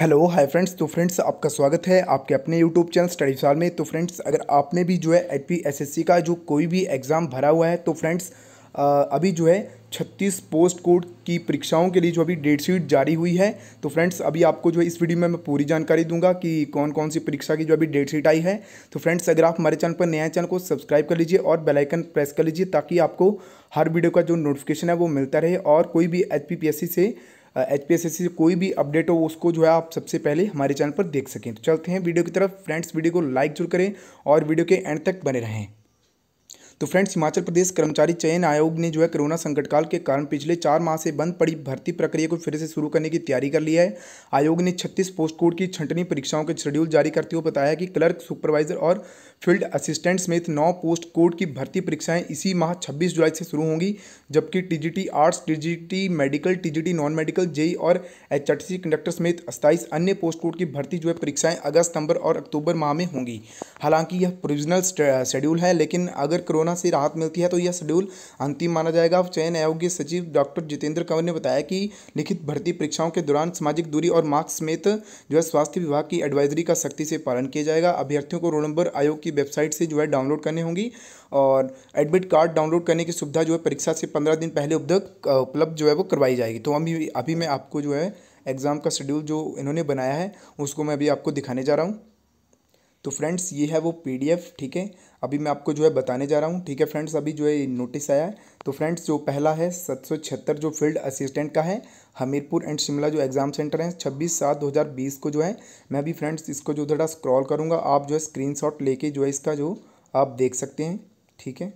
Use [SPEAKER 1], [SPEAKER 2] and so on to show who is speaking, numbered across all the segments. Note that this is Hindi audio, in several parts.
[SPEAKER 1] हेलो हाय फ्रेंड्स तो फ्रेंड्स आपका स्वागत है आपके अपने यूट्यूब चैनल स्टडी साल में तो फ्रेंड्स अगर आपने भी जो है H P S S C का जो कोई भी एग्ज़ाम भरा हुआ है तो फ्रेंड्स अभी जो है छत्तीस पोस्ट कोड की परीक्षाओं के लिए जो अभी डेट शीट जारी हुई है तो फ्रेंड्स अभी आपको जो है इस वीडियो में मैं पूरी जानकारी दूंगा कि कौन कौन सी परीक्षा की जो अभी डेट शीट आई है तो फ्रेंड्स अगर आप हमारे चैनल पर नया चैनल को सब्सक्राइब कर लीजिए और बेल आइकन प्रेस कर लीजिए ताकि आपको हर वीडियो का जो नोटिफिकेशन है वो मिलता रहे और कोई भी एच से एच पी एस एस से कोई भी अपडेट हो उसको जो है आप सबसे पहले हमारे चैनल पर देख सकें तो चलते हैं वीडियो की तरफ फ्रेंड्स वीडियो को लाइक जरूर करें और वीडियो के एंड तक बने रहें तो फ्रेंड्स हिमाचल प्रदेश कर्मचारी चयन आयोग ने जो है कोरोना संकट काल के कारण पिछले चार माह से बंद पड़ी भर्ती प्रक्रिया को फिर से शुरू करने की तैयारी कर ली है आयोग ने छत्तीस पोस्ट कोड की छंटनी परीक्षाओं के शेड्यूल जारी करते हुए बताया कि क्लर्क सुपरवाइजर और फील्ड असिस्टेंट समेत नौ पोस्ट कोड की भर्ती परीक्षाएं इसी माह छब्बीस जुलाई से शुरू होंगी जबकि TGT arts TGT medical TGT non medical JE और एच कंडक्टर समेत सत्ताईस अन्य पोस्ट कोड की भर्ती जो है परीक्षाएं अगस्त सितंबर और अक्टूबर माह में होंगी हालांकि यह प्रोविजनल शेड्यूल है लेकिन अगर कोरोना संभावना से राहत मिलती है तो यह शेड्यूल अंतिम माना जाएगा चयन आयोग के सचिव डॉक्टर जितेंद्र कंवर ने बताया कि लिखित भर्ती परीक्षाओं के दौरान सामाजिक दूरी और मास्क समेत जो है स्वास्थ्य विभाग की एडवाइजरी का सख्ती से पालन किया जाएगा अभ्यर्थियों को रोल नंबर आयोग की वेबसाइट से जो है डाउनलोड करने होंगी और एडमिट कार्ड डाउनलोड करने की सुविधा जो है परीक्षा से पंद्रह दिन पहले उपलब्ध जो है वो करवाई जाएगी तो अभी अभी मैं आपको जो है एग्ज़ाम का शेड्यूल जो इन्होंने बनाया है उसको मैं अभी आपको दिखाने जा रहा हूँ तो फ्रेंड्स ये है वो पीडीएफ ठीक है अभी मैं आपको जो है बताने जा रहा हूँ ठीक है फ्रेंड्स अभी जो है नोटिस आया है तो फ्रेंड्स जो पहला है सात सौ छिहत्तर जो फील्ड असिस्टेंट का है हमीरपुर एंड शिमला जो एग्ज़ाम सेंटर है छब्बीस सात दो हज़ार बीस को जो है मैं भी फ्रेंड्स इसको जो थोड़ा स्क्रॉल करूँगा आप जो है स्क्रीन लेके जो है इसका जो आप देख सकते हैं ठीक है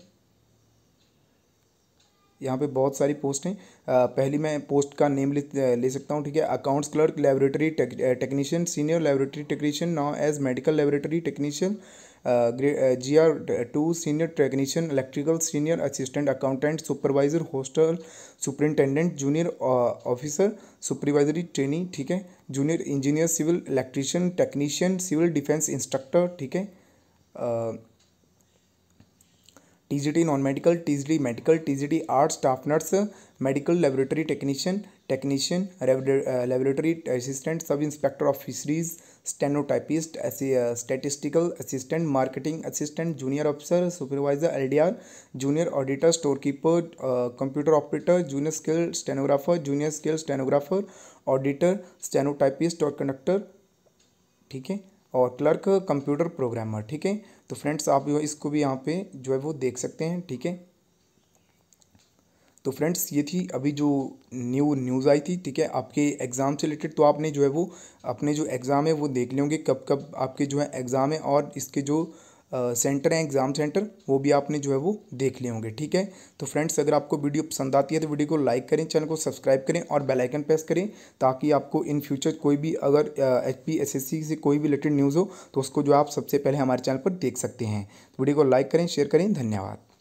[SPEAKER 1] यहाँ पे बहुत सारी पोस्ट हैं पहली मैं पोस्ट का नेम ले, ले सकता हूँ ठीक है accounts clerk laboratory technician senior laboratory technician now as medical laboratory technician G R two senior technician electrical senior assistant accountant supervisor hostel superintendent junior officer supervisory training ठीक है junior engineer civil electrician technician civil defence instructor ठीक है T non medical T medical T arts staff nurse medical laboratory technician technician laboratory assistant sub inspector of fisheries stenotypist statistical assistant marketing assistant junior officer supervisor LDR junior auditor store keeper computer operator junior skill stenographer junior skill stenographer auditor stenotypist और कंडक्टर ठीक है और क्लर्क कंप्यूटर प्रोग्रामर ठीक है तो फ्रेंड्स आप इसको भी यहाँ पे जो है वो देख सकते हैं ठीक है तो फ्रेंड्स ये थी अभी जो न्यू न्यूज़ आई थी ठीक है आपके एग्ज़ाम से रिलेटेड तो आपने जो है वो अपने जो एग्ज़ाम है वो देख लेंगे कब कब आपके जो है एग्ज़ाम है और इसके जो सेंटर हैं एग्ज़ाम सेंटर वो भी आपने जो है वो देख लिए होंगे ठीक है तो फ्रेंड्स अगर आपको वीडियो पसंद आती है तो वीडियो को लाइक करें चैनल को सब्सक्राइब करें और बेल आइकन प्रेस करें ताकि आपको इन फ्यूचर कोई भी अगर H P S S C से कोई भी रिलेटेड न्यूज़ हो तो उसको जो आप सबसे पहले हमारे चैनल पर देख सकते हैं तो वीडियो को लाइक करें शेयर करें धन्यवाद